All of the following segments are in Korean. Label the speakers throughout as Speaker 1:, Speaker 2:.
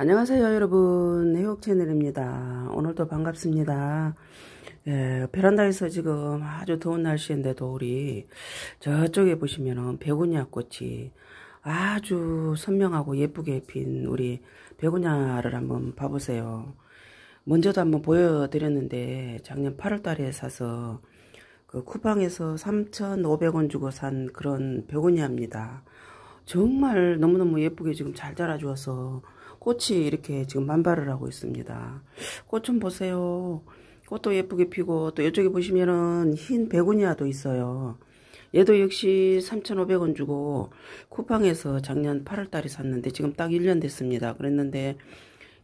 Speaker 1: 안녕하세요 여러분 해옥 채널입니다 오늘도 반갑습니다 예, 베란다에서 지금 아주 더운 날씨인데도 우리 저쪽에 보시면은 베구냐 꽃이 아주 선명하고 예쁘게 핀 우리 베구냐를 한번 봐보세요 먼저도 한번 보여드렸는데 작년 8월달에 사서 그 쿠팡에서 3,500원 주고 산 그런 베구냐입니다 정말 너무너무 예쁘게 지금 잘 자라주어서 꽃이 이렇게 지금 만발을 하고 있습니다. 꽃 좀 보세요. 꽃도 예쁘게 피고 또 이쪽에 보시면은 흰 베고니아도 있어요. 얘도 역시 3,500원 주고 쿠팡에서 작년 8월달에 샀는데 지금 딱 1년 됐습니다. 그랬는데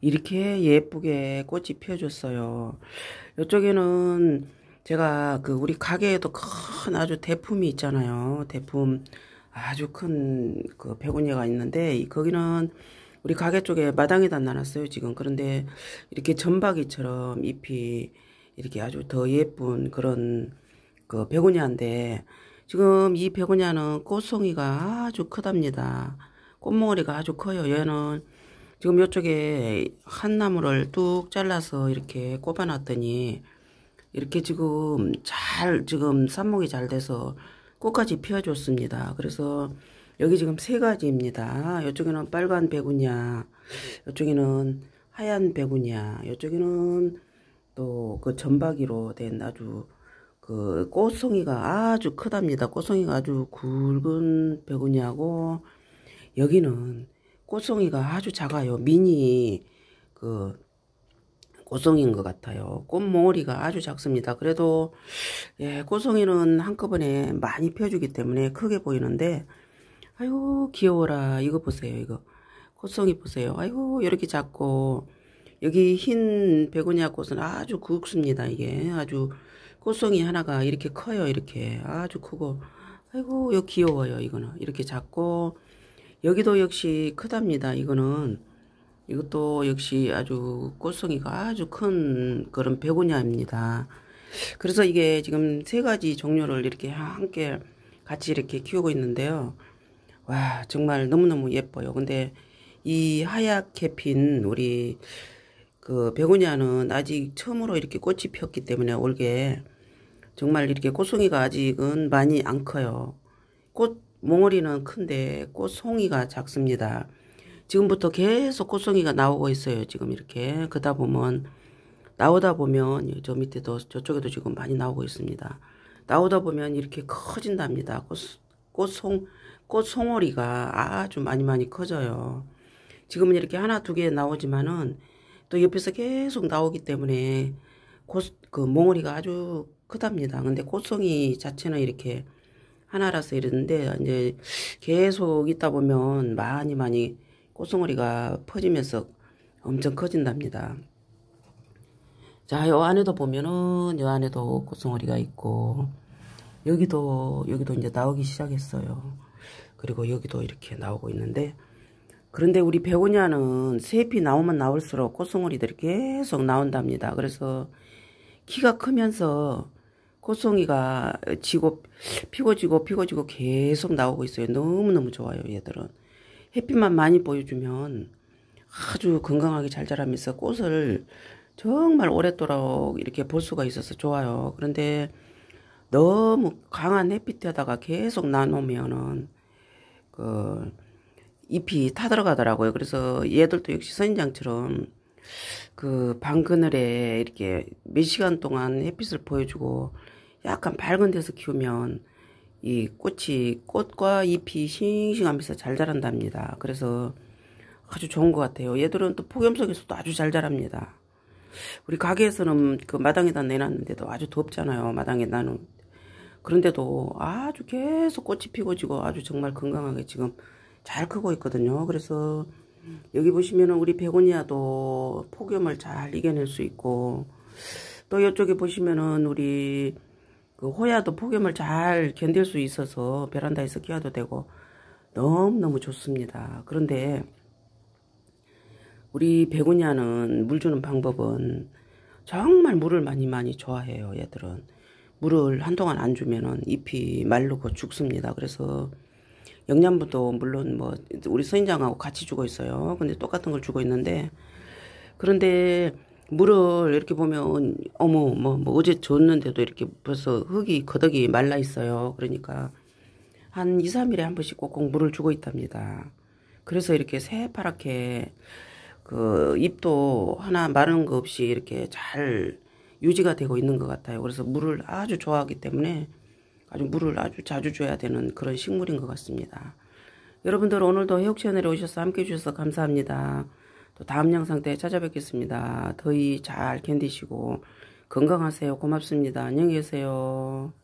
Speaker 1: 이렇게 예쁘게 꽃이 피어줬어요. 이쪽에는 제가 그 우리 가게에도 큰 아주 대품이 있잖아요. 대품 아주 큰그 베고니아가 있는데 거기는 우리 가게 쪽에 마당에다 놔놨어요 지금 그런데 이렇게 전박이처럼 잎이 이렇게 아주 더 예쁜 그런 그 베고니아인데 지금 이 베고니아는 꽃송이가 아주 크답니다 꽃머리가 아주 커요 얘는 지금 요쪽에한 나무를 뚝 잘라서 이렇게 꼽아놨더니 이렇게 지금 잘 지금 삽목이 잘 돼서 꽃까지 피워줬습니다 그래서 여기 지금 세 가지입니다. 이쪽에는 빨간 배구냐, 이쪽에는 하얀 배구냐, 이쪽에는 또 그 전박이로 된 아주 그 꽃송이가 아주 크답니다. 꽃송이가 아주 굵은 배구냐고 여기는 꽃송이가 아주 작아요. 미니 그 꽃송이인 것 같아요. 꽃몽오리가 아주 작습니다. 그래도 예, 꽃송이는 한꺼번에 많이 펴주기 때문에 크게 보이는데 아유 귀여워라 이거 보세요 이거 꽃송이 보세요 아유 이렇게 작고 여기 흰 베고니아 꽃은 아주 굵습니다 이게 아주 꽃송이 하나가 이렇게 커요 이렇게 아주 크고 아이고 요 귀여워요 이거는 이렇게 작고 여기도 역시 크답니다 이거는 이것도 역시 아주 꽃송이가 아주 큰 그런 베고니아입니다 그래서 이게 지금 세 가지 종류를 이렇게 함께 같이 이렇게 키우고 있는데요 와 정말 너무너무 예뻐요. 근데 이 하얗게 핀 우리 그 베고니아는 아직 처음으로 이렇게 꽃이 피었기 때문에 올게 정말 이렇게 꽃송이가 아직은 많이 안 커요. 꽃 몽어리는 큰데 꽃송이가 작습니다. 지금부터 계속 꽃송이가 나오고 있어요. 지금 이렇게 그다 보면 나오다 보면 저 밑에도 저쪽에도 지금 많이 나오고 있습니다. 나오다 보면 이렇게 커진답니다. 꽃, 꽃송 꽃송오리가 아주 많이 많이 커져요. 지금은 이렇게 하나 두 개 나오지만은 또 옆에서 계속 나오기 때문에 꽃 그 몽어리가 아주 크답니다. 근데 꽃송이 자체는 이렇게 하나라서 이랬는데 이제 계속 있다 보면 많이 많이 꽃송어리가 퍼지면서 엄청 커진답니다. 자, 요 안에도 보면은 요 안에도 꽃송어리가 있고 여기도 여기도 이제 나오기 시작했어요. 그리고 여기도 이렇게 나오고 있는데 그런데 우리 베고냐는새잎 나오면 나올수록 꽃송이들이 계속 나온답니다. 그래서 키가 크면서 꽃송이가 지고 피고 지고 피고 지고 계속 나오고 있어요. 너무너무 좋아요 얘들은. 햇빛만 많이 보여주면 아주 건강하게 잘 자라면서 꽃을 정말 오랫도록 이렇게 볼 수가 있어서 좋아요. 그런데 너무 강한 햇빛에다가 계속 나놓으면은그 잎이 타들어가더라고요. 그래서 얘들도 역시 선인장처럼 그 방 그늘에 이렇게 몇 시간 동안 햇빛을 보여주고 약간 밝은 데서 키우면 이 꽃이 꽃과 잎이 싱싱하면서 잘 자란답니다. 그래서 아주 좋은 것 같아요. 얘들은 또 폭염 속에서도 아주 잘 자랍니다. 우리 가게에서는 그 마당에다 내놨는데도 아주 덥잖아요. 마당에 나는 그런데도 아주 계속 꽃이 피고 지고 아주 정말 건강하게 지금 잘 크고 있거든요. 그래서 여기 보시면은 우리 베고니아도 폭염을 잘 이겨낼 수 있고 또 이쪽에 보시면은 우리 그 호야도 폭염을 잘 견딜 수 있어서 베란다에서 끼워도 되고 너무너무 좋습니다. 그런데 우리 베고니아는 물 주는 방법은 정말 물을 많이 많이 좋아해요. 얘들은 물을 한동안 안 주면은 잎이 말르고 죽습니다. 그래서 영양분도 물론 뭐 우리 선인장하고 같이 주고 있어요. 근데 똑같은 걸 주고 있는데 그런데 물을 이렇게 보면 어머 뭐, 뭐 어제 줬는데도 이렇게 벌써 흙이 거덕이 말라 있어요. 그러니까 한 2, 3일에 한 번씩 꼭꼭 물을 주고 있답니다. 그래서 이렇게 새파랗게 그 잎도 하나 마른 거 없이 이렇게 잘 유지가 되고 있는 것 같아요. 그래서 물을 아주 좋아하기 때문에 아주 물을 아주 자주 줘야 되는 그런 식물인 것 같습니다. 여러분들 오늘도 해옥채널에 오셔서 함께해 주셔서 감사합니다. 또 다음 영상 때 찾아뵙겠습니다. 더위 잘 견디시고 건강하세요. 고맙습니다. 안녕히 계세요.